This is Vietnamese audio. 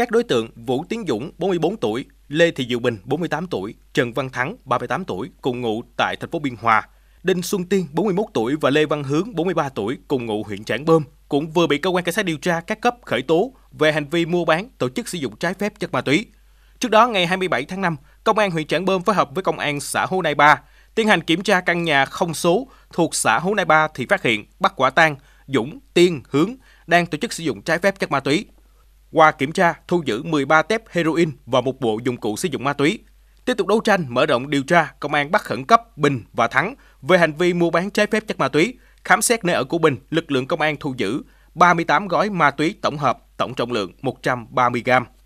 các đối tượng Vũ Tiến Dũng 44 tuổi, Lê Thị Diệu Bình 48 tuổi, Trần Văn Thắng 38 tuổi cùng ngụ tại thành phố Biên Hòa, Đinh Xuân Tiên 41 tuổi và Lê Văn Hướng 43 tuổi cùng ngụ huyện Trảng Bơm cũng vừa bị cơ quan cảnh sát điều tra các cấp khởi tố về hành vi mua bán, tổ chức sử dụng trái phép chất ma túy. Trước đó ngày 27 tháng 5, công an huyện Trảng Bơm phối hợp với công an xã Hồ Nai Ba tiến hành kiểm tra căn nhà không số thuộc xã Hồ Nai Ba thì phát hiện bắt quả tang Dũng, Tiên, Hướng đang tổ chức sử dụng trái phép chất ma túy. Qua kiểm tra, thu giữ 13 tép heroin và một bộ dụng cụ sử dụng ma túy. Tiếp tục đấu tranh, mở rộng điều tra, công an bắt khẩn cấp Bình và Thắng về hành vi mua bán trái phép chất ma túy. Khám xét nơi ở của Bình, lực lượng công an thu giữ 38 gói ma túy tổng hợp, tổng trọng lượng 130 gram.